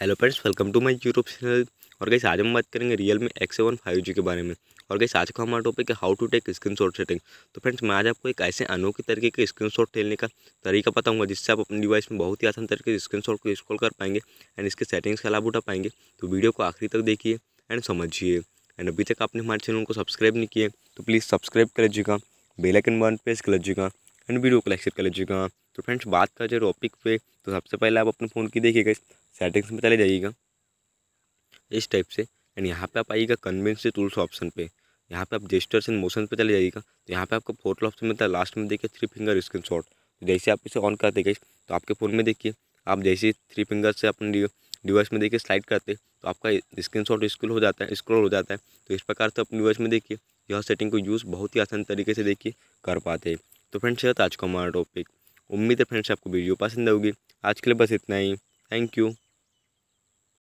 hello friends welcome to my YouTube channel और कैसे आज हम बात करेंगे Realme X seven five G के बारे में और कैसे आज का हमारा टॉपिक है how to take screenshot setting तो फ्रेंड्स मैं आज आपको एक ऐसे अनोखे तरीके के स्क्रीन शॉट लेने का तरीका बताऊंगा जिससे आप अपने डिवाइस में बहुत ही आसान तरीके से स्क्रीन शॉट को स्क्रॉल कर पाएंगे एंड इसके सेटिंग्स का लाभ उठा पाएंगे तो वीडियो को आखिरी तक देखिए एंड समझिए एंड अभी तक आपने हमारे चैनल को सब्सक्राइब नहीं किया तो प्लीज़ सब्सक्राइब कर लीजिएगा बेलाइकन बन प्रेस कर लीजिएगा एंड वीडियो को कर लीजिएगा तो फ्रेंड्स बात कर जाए टॉपिक पे तो सबसे पहले आप अपने फ़ोन की देखिएगा सेटिंग्स में चले जाइएगा इस टाइप से एंड यहाँ पे आप आइएगा कन्वेंस टूल्स ऑप्शन पे यहाँ पे आप जेस्टर्स एंड मोशन पे चले जाइएगा तो यहाँ पे आपको फोटो ऑप्शन मिलता है लास्ट में देखिए थ्री फिंगर स्क्रीन शॉट तो जैसे आप इसे ऑन कर देंगे तो आपके फ़ोन में देखिए आप जैसे थ्री फिंगर से अपने डिवाइस में देखिए स्लाइड करते तो आपका स्क्रीन शॉट स्क्रोल हो जाता है स्क्रोल हो जाता है तो इस प्रकार से अपने डिवाइस में देखिए यह सेटिंग को यूज़ बहुत ही आसान तरीके से देखिए कर पाते हैं तो फ्रेंड्स ये था आज का हमारा टॉपिक उम्मीद है फ्रेंड्स आपको वीडियो पसंद आऊगी आज के लिए बस इतना ही थैंक यू